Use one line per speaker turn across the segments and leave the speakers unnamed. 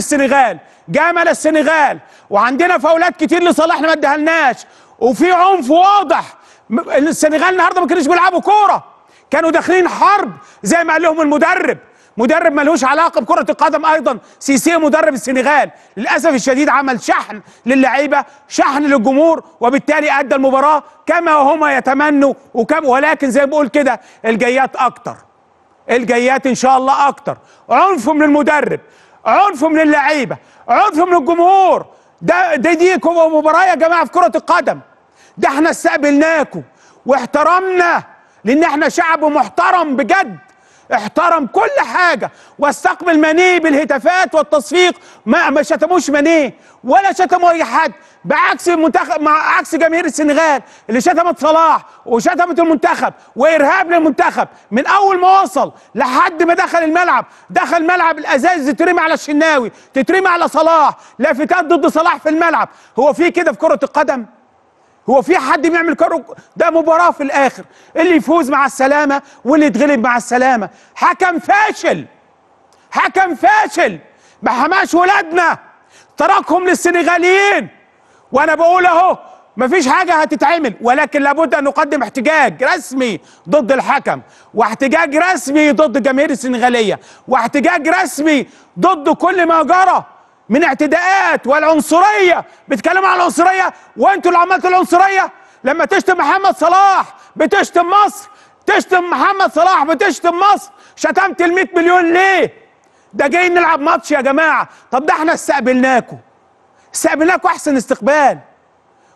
السنغال جامل السنغال وعندنا فاولات كتير لصالحنا ما ادهلناش وفي عنف واضح السنغال النهارده ما كانوش بيلعبوا كوره كانوا داخلين حرب زي ما قال لهم المدرب مدرب ملوش علاقه بكره القدم ايضا سيسي مدرب السنغال للاسف الشديد عمل شحن للعيبه شحن للجمهور وبالتالي ادى المباراه كما هما يتمنوا وكم ولكن زي ما بقول كده الجيات اكتر الجيات ان شاء الله اكتر عنف من المدرب عنف من اللعيبه عنف من الجمهور ده دي, دي مباراه يا جماعه في كره القدم ده احنا استقبلناكم واحترمنا لان احنا شعب محترم بجد احترم كل حاجه واستقبل مانيه بالهتافات والتصفيق ما ما شتموش مانيه ولا شتموا اي حد بعكس المنتخب مع عكس جماهير السنغال اللي شتمت صلاح وشتمت المنتخب وارهاب للمنتخب من اول ما وصل لحد ما دخل الملعب دخل ملعب الازاز تترمي على الشناوي تترمي على صلاح لافتات ضد صلاح في الملعب هو في كده في كره القدم هو في حد بيعمل كارو ده مباراه في الاخر اللي يفوز مع السلامه واللي يتغلب مع السلامه حكم فاشل حكم فاشل ما حماش ولادنا تركهم للسنغاليين وانا بقول اهو مفيش حاجه هتتعمل ولكن لابد ان نقدم احتجاج رسمي ضد الحكم واحتجاج رسمي ضد الجماهير السنغاليه واحتجاج رسمي ضد كل ما جرى من اعتداءات والعنصريه بيتكلموا عن العنصريه وانتوا اللي عملتوا العنصريه لما تشتم محمد صلاح بتشتم مصر تشتم محمد صلاح بتشتم مصر شتمت ال 100 مليون ليه؟ ده جاي نلعب ماتش يا جماعه طب ده احنا استقبلناكوا استقبلناكوا احسن استقبال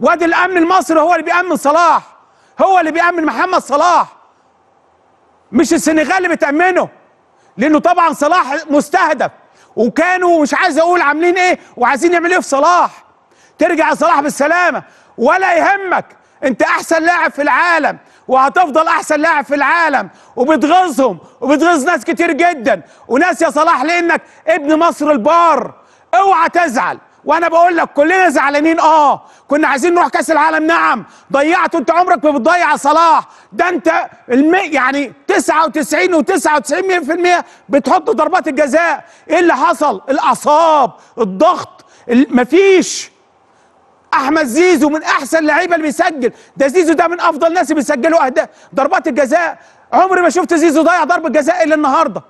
وادي الامن المصري هو اللي بيامن صلاح هو اللي بيامن محمد صلاح مش السنغال اللي بتامنه لانه طبعا صلاح مستهدف وكانوا مش عايز اقول عاملين ايه وعايزين يعملوا ايه في صلاح ترجع لصلاح بالسلامه ولا يهمك انت احسن لاعب في العالم وهتفضل احسن لاعب في العالم وبتغيظهم وبتغيظ ناس كتير جدا وناس يا صلاح لانك ابن مصر البار اوعى تزعل وانا بقول لك كلنا زعلانين اه كنا عايزين نروح كاس العالم نعم ضيعت انت عمرك ما بتضيع صلاح ده انت المي يعني 99 و99% بتحط ضربات الجزاء ايه اللي حصل الاعصاب الضغط مفيش احمد زيزو من احسن لعيبه اللي بيسجل ده زيزو ده من افضل ناس بيسجلوا اهداف ضربات الجزاء عمري ما شفت زيزو ضيع ضربه جزاء الا النهارده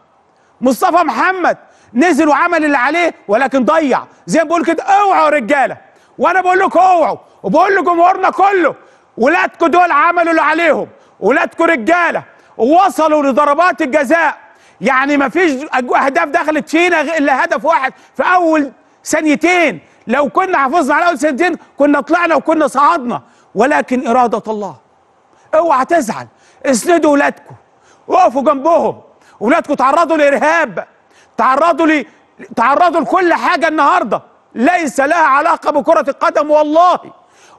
مصطفى محمد نزل وعمل اللي عليه ولكن ضيع زي ما بقول كده اوعوا يا رجاله وانا بقول لكم اوعوا وبقول لجمهورنا كله ولادكم دول عملوا اللي عليهم ولادكم رجاله ووصلوا لضربات الجزاء يعني ما فيش اهداف دخلت فينا الا هدف واحد في اول ثانيتين لو كنا حافظنا على اول ثانيتين كنا طلعنا وكنا صعدنا ولكن اراده الله اوعى تزعل اسندوا ولادكم وقفوا جنبهم ولادكم تعرضوا لارهاب تعرضوا لي تعرضوا لكل حاجه النهارده ليس لها علاقه بكره القدم والله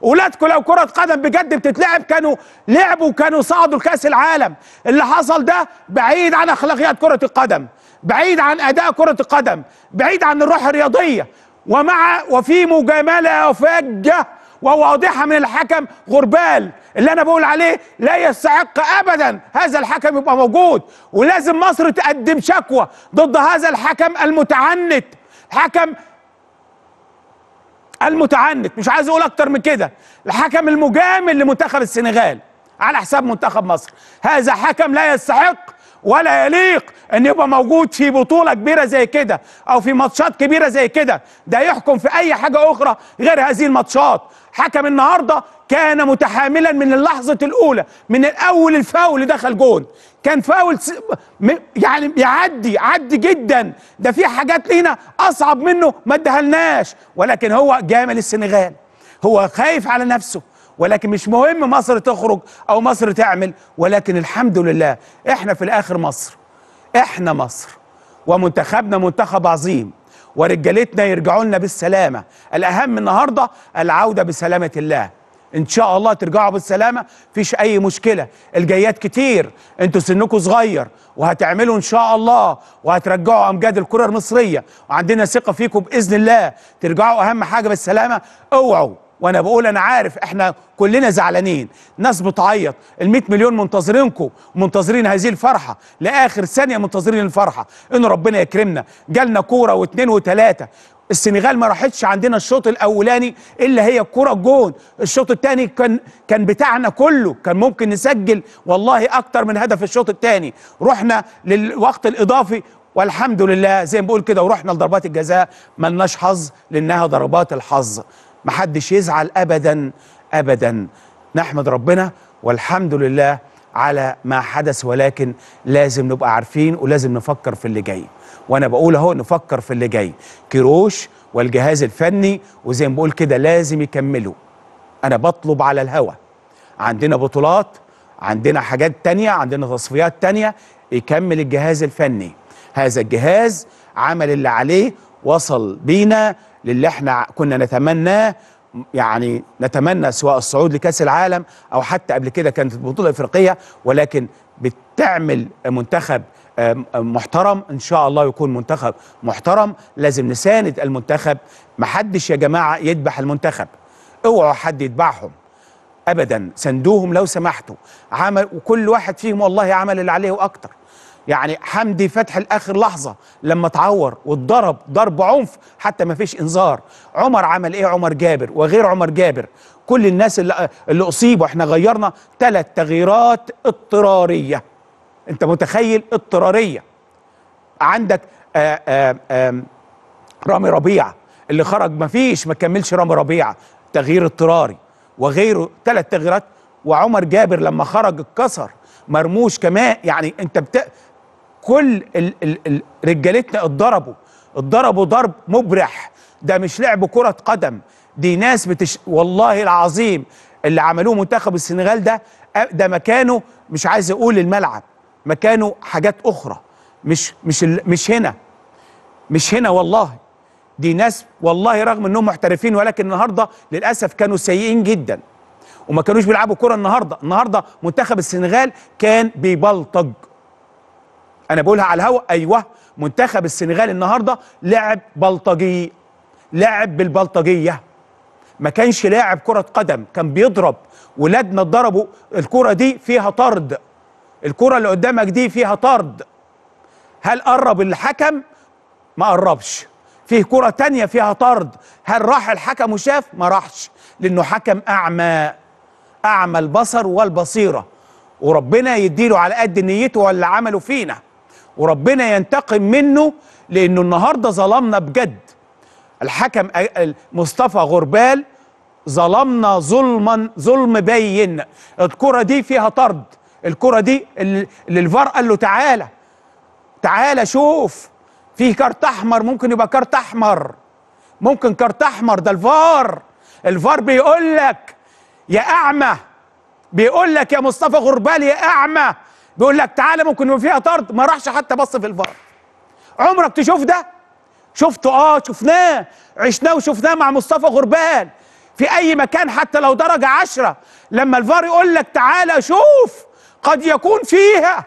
ولادكم لو كرة قدم بجد بتتلعب كانوا لعبوا وكانوا صعدوا لكأس العالم اللي حصل ده بعيد عن أخلاقيات كرة القدم بعيد عن أداء كرة القدم بعيد عن الروح الرياضية ومع وفي مجاملة فجة وواضحة من الحكم غربال اللي انا بقول عليه لا يستحق ابدا هذا الحكم يبقى موجود ولازم مصر تقدم شكوى ضد هذا الحكم المتعنت حكم المتعنت مش عايز اقول اكتر من كده الحكم المجامل لمنتخب السنغال على حساب منتخب مصر هذا حكم لا يستحق ولا يليق ان يبقى موجود في بطوله كبيره زي كده او في ماتشات كبيره زي كده ده يحكم في اي حاجه اخرى غير هذه الماتشات حكم النهارده كان متحاملا من اللحظه الاولى من الاول الفاول دخل جون كان فاول س... يعني بيعدي عدي جدا ده في حاجات لينا اصعب منه ما ادهلناش ولكن هو جامل السنغال هو خايف على نفسه ولكن مش مهم مصر تخرج او مصر تعمل ولكن الحمد لله احنا في الاخر مصر احنا مصر ومنتخبنا منتخب عظيم ورجالتنا يرجعوا لنا بالسلامه الاهم النهارده العوده بسلامه الله ان شاء الله ترجعوا بالسلامه فيش اي مشكله الجيات كتير انتوا سنكم صغير وهتعملوا ان شاء الله وهترجعوا امجاد الكره المصريه وعندنا ثقه فيكم باذن الله ترجعوا اهم حاجه بالسلامه اوعوا وانا بقول انا عارف احنا كلنا زعلانين ناس بتعيط ال مليون منتظرينكم منتظرين هذه الفرحه لاخر ثانيه منتظرين الفرحه ان ربنا يكرمنا جالنا كوره واثنين وثلاثه السنغال ما راحتش عندنا الشوط الاولاني الا هي الكوره الجون الشوط الثاني كان كان بتاعنا كله كان ممكن نسجل والله اكتر من هدف الشوط الثاني رحنا للوقت الاضافي والحمد لله زي ما بقول كده ورحنا لضربات الجزاء ملناش حظ لانها ضربات الحظ محدش يزعل ابدا ابدا نحمد ربنا والحمد لله على ما حدث ولكن لازم نبقى عارفين ولازم نفكر في اللي جاي وانا بقول اهو نفكر في اللي جاي كيروش والجهاز الفني وزي ما بقول كده لازم يكملوا انا بطلب على الهوا عندنا بطولات عندنا حاجات تانية عندنا تصفيات تانية يكمل الجهاز الفني هذا الجهاز عمل اللي عليه وصل بينا للي احنا كنا نتمناه يعني نتمنى سواء الصعود لكاس العالم او حتى قبل كده كانت البطوله الافريقيه ولكن بتعمل منتخب محترم ان شاء الله يكون منتخب محترم لازم نساند المنتخب محدش يا جماعه يذبح المنتخب اوعوا حد يذبحهم ابدا سندوهم لو سمحتوا عمل وكل واحد فيهم والله عمل اللي عليه واكتر يعني حمدي فتحي لاخر لحظه لما اتعور واتضرب ضرب عنف حتى ما فيش انذار عمر عمل ايه عمر جابر وغير عمر جابر كل الناس اللي, اللي اصيبوا احنا غيرنا ثلاث تغييرات اضطراريه انت متخيل اضطراريه عندك آآ آه، آآ آه، رامي ربيعه اللي خرج ما فيش ما كملش رامي ربيعه تغيير اضطراري وغيره ثلاث تغييرات وعمر جابر لما خرج اتكسر مرموش كمان يعني انت بت... كل ال ال ال رجالتنا اتضربوا اتضربوا ضرب مبرح ده مش لعب كرة قدم دي ناس بتش والله العظيم اللي عملوه منتخب السنغال ده ده مكانه مش عايز اقول الملعب مكانه حاجات اخرى مش مش مش هنا مش هنا والله دي ناس والله رغم انهم محترفين ولكن النهارده للاسف كانوا سيئين جدا وما كانوش بيلعبوا كرة النهارده النهارده منتخب السنغال كان بيبلطج انا بقولها على الهوا ايوه منتخب السنغال النهارده لعب بلطجي لعب بالبلطجيه ما كانش لاعب كره قدم كان بيضرب ولادنا اتضربوا الكره دي فيها طرد الكره اللي قدامك دي فيها طرد هل قرب الحكم ما قربش فيه كرة تانية فيها طرد هل راح الحكم وشاف ما راحش لأنه حكم أعمى أعمى البصر والبصيرة وربنا يديله على قد نيته واللي عمله فينا وربنا ينتقم منه لانه النهارده ظلمنا بجد الحكم مصطفى غربال ظلمنا ظلما ظلم بين الكره دي فيها طرد الكره دي اللي الفار قال له تعالى تعالى شوف فيه كارت احمر ممكن يبقى كارت احمر ممكن كارت احمر ده الفار الفار بيقول لك يا اعمى بيقول لك يا مصطفى غربال يا اعمى بيقول لك تعالى ممكن فيها طرد ما راحش حتى بص في الفار عمرك تشوف ده شفته اه شفناه عشناه وشفناه مع مصطفى غربال في اي مكان حتى لو درجه عشرة لما الفار يقول لك تعالى شوف قد يكون فيها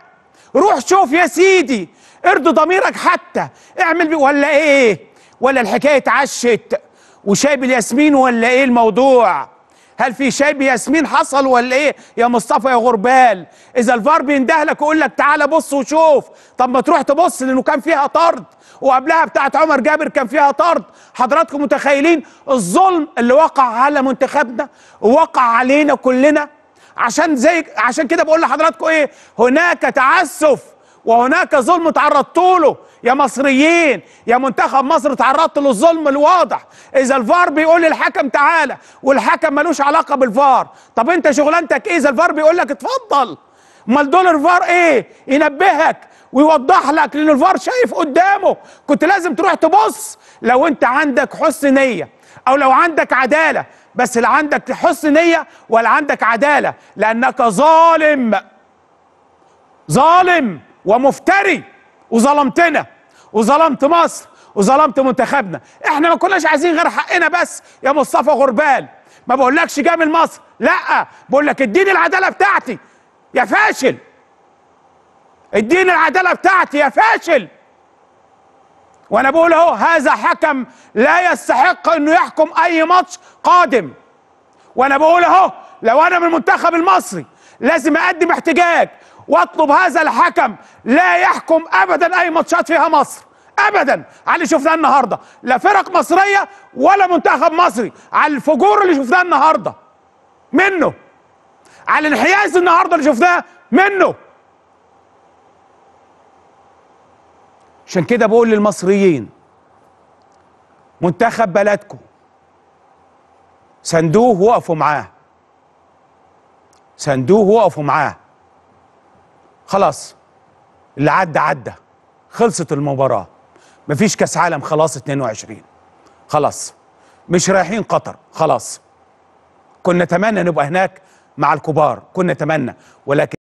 روح شوف يا سيدي ارض ضميرك حتى اعمل بي ولا ايه ولا الحكايه اتعشت وشايب الياسمين ولا ايه الموضوع هل في شيء بياسمين حصل ولا ايه يا مصطفى يا غربال اذا الفار بيندهلك يقول لك تعالى بص وشوف طب ما تروح تبص لانه كان فيها طرد وقبلها بتاعه عمر جابر كان فيها طرد حضراتكم متخيلين الظلم اللي وقع على منتخبنا ووقع علينا كلنا عشان زي عشان كده بقول لحضراتكم ايه هناك تعسف وهناك ظلم تعرضت له يا مصريين يا منتخب مصر تعرضت للظلم الواضح اذا الفار بيقول للحكم تعالى والحكم ملوش علاقه بالفار طب انت شغلانتك ايه اذا الفار بيقول لك اتفضل امال دول الفار ايه ينبهك ويوضح لك لان الفار شايف قدامه كنت لازم تروح تبص لو انت عندك حسن نيه او لو عندك عداله بس لا عندك حسن نيه ولا عندك عداله لانك ظالم ظالم ومفتري وظلمتنا وظلمت مصر وظلمت منتخبنا احنا ما كناش عايزين غير حقنا بس يا مصطفى غربال ما بقولكش جامل مصر لا بقول لك اديني العداله بتاعتي يا فاشل اديني العداله بتاعتي يا فاشل وانا بقول اهو هذا حكم لا يستحق انه يحكم اي ماتش قادم وانا بقول اهو لو انا من المنتخب المصري لازم اقدم احتجاج واطلب هذا الحكم لا يحكم ابدا اي ماتشات فيها مصر ابدا على اللي شفناه النهارده لا فرق مصريه ولا منتخب مصري على الفجور اللي شفناه النهارده منه على الانحياز النهارده اللي شفناه منه عشان كده بقول للمصريين منتخب بلدكم سندوه وقفوا معاه سندوه وقفوا معاه خلاص اللي عدى عدى خلصت المباراه مفيش كاس عالم خلاص 22 خلاص مش رايحين قطر خلاص كنا نتمنى نبقى هناك مع الكبار كنا نتمنى ولكن